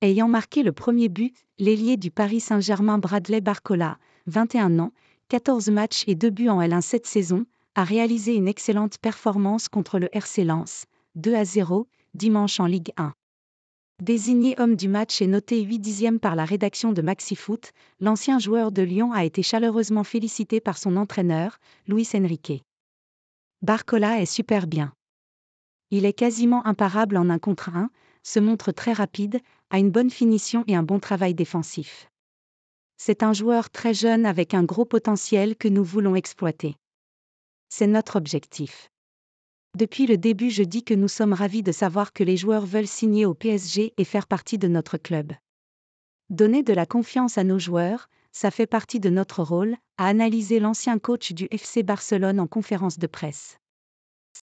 Ayant marqué le premier but, l'ailier du Paris Saint-Germain Bradley Barcola, 21 ans, 14 matchs et 2 buts en L1 cette saison, a réalisé une excellente performance contre le RC Lens, 2 à 0, dimanche en Ligue 1. Désigné homme du match et noté 8 dixièmes par la rédaction de MaxiFoot, l'ancien joueur de Lyon a été chaleureusement félicité par son entraîneur, Luis Enrique. Barcola est super bien. Il est quasiment imparable en un contre 1, se montre très rapide, a une bonne finition et un bon travail défensif. C'est un joueur très jeune avec un gros potentiel que nous voulons exploiter. C'est notre objectif. Depuis le début, je dis que nous sommes ravis de savoir que les joueurs veulent signer au PSG et faire partie de notre club. Donner de la confiance à nos joueurs, ça fait partie de notre rôle, a analysé l'ancien coach du FC Barcelone en conférence de presse.